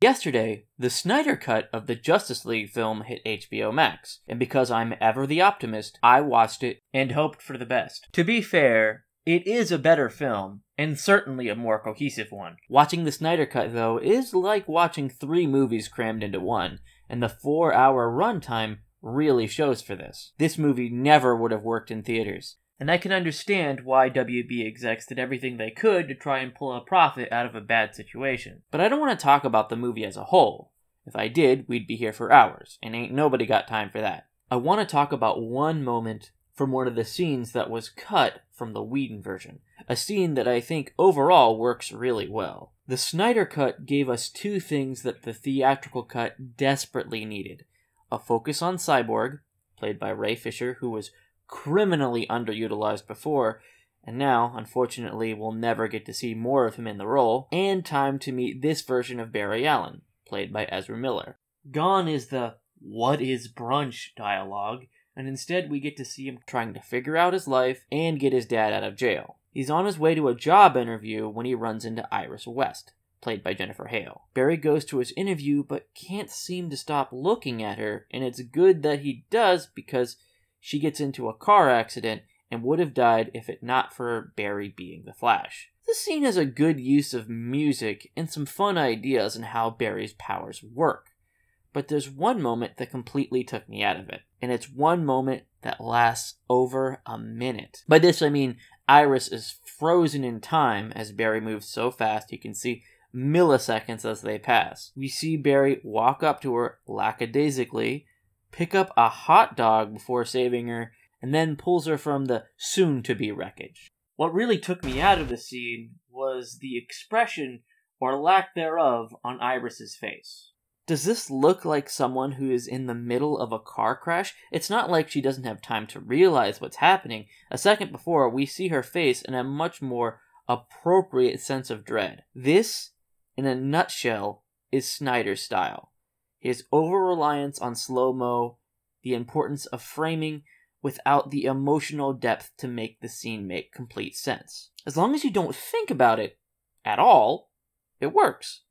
Yesterday, the Snyder cut of the Justice League film hit HBO Max, and because I'm ever the optimist, I watched it and hoped for the best. To be fair, it is a better film, and certainly a more cohesive one. Watching the Snyder cut, though, is like watching three movies crammed into one, and the four hour runtime really shows for this. This movie never would have worked in theaters. And I can understand why WB execs did everything they could to try and pull a profit out of a bad situation. But I don't want to talk about the movie as a whole. If I did, we'd be here for hours, and ain't nobody got time for that. I want to talk about one moment from one of the scenes that was cut from the Whedon version, a scene that I think overall works really well. The Snyder Cut gave us two things that the theatrical cut desperately needed a focus on Cyborg, played by Ray Fisher, who was criminally underutilized before, and now, unfortunately, we'll never get to see more of him in the role, and time to meet this version of Barry Allen, played by Ezra Miller. Gone is the what is brunch dialogue, and instead we get to see him trying to figure out his life and get his dad out of jail. He's on his way to a job interview when he runs into Iris West, played by Jennifer Hale. Barry goes to his interview but can't seem to stop looking at her, and it's good that he does because she gets into a car accident and would have died if it not for Barry being the Flash. This scene has a good use of music and some fun ideas on how Barry's powers work. But there's one moment that completely took me out of it, and it's one moment that lasts over a minute. By this I mean Iris is frozen in time as Barry moves so fast you can see milliseconds as they pass. We see Barry walk up to her lackadaisically pick up a hot dog before saving her, and then pulls her from the soon to be wreckage. What really took me out of the scene was the expression or lack thereof on Iris's face. Does this look like someone who is in the middle of a car crash? It's not like she doesn't have time to realize what's happening. A second before, we see her face in a much more appropriate sense of dread. This, in a nutshell, is Snyder's style his over reliance on slow mo, the importance of framing without the emotional depth to make the scene make complete sense. As long as you don't think about it at all, it works.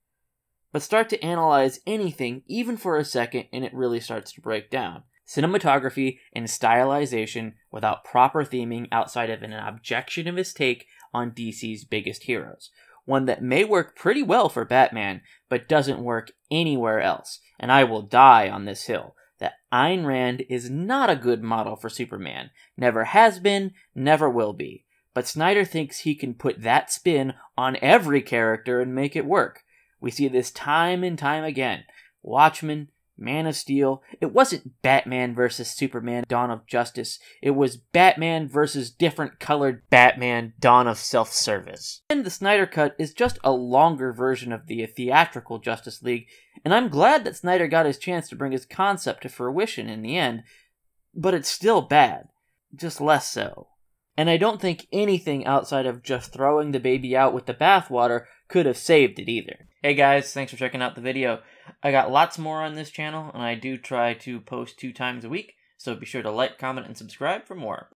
But start to analyze anything, even for a second, and it really starts to break down. Cinematography and stylization without proper theming outside of an objectivist take on DC's biggest heroes, one that may work pretty well for Batman, but doesn't work anywhere else. And I will die on this hill that Ayn Rand is not a good model for Superman. Never has been, never will be. But Snyder thinks he can put that spin on every character and make it work. We see this time and time again. Watchmen, Man of Steel. It wasn't Batman versus Superman Dawn of Justice. It was Batman versus different colored Batman Dawn of Self Service. And the Snyder Cut is just a longer version of the theatrical Justice League, and I'm glad that Snyder got his chance to bring his concept to fruition in the end, but it's still bad, just less so and I don't think anything outside of just throwing the baby out with the bathwater could have saved it either. Hey guys, thanks for checking out the video. I got lots more on this channel, and I do try to post two times a week, so be sure to like, comment, and subscribe for more.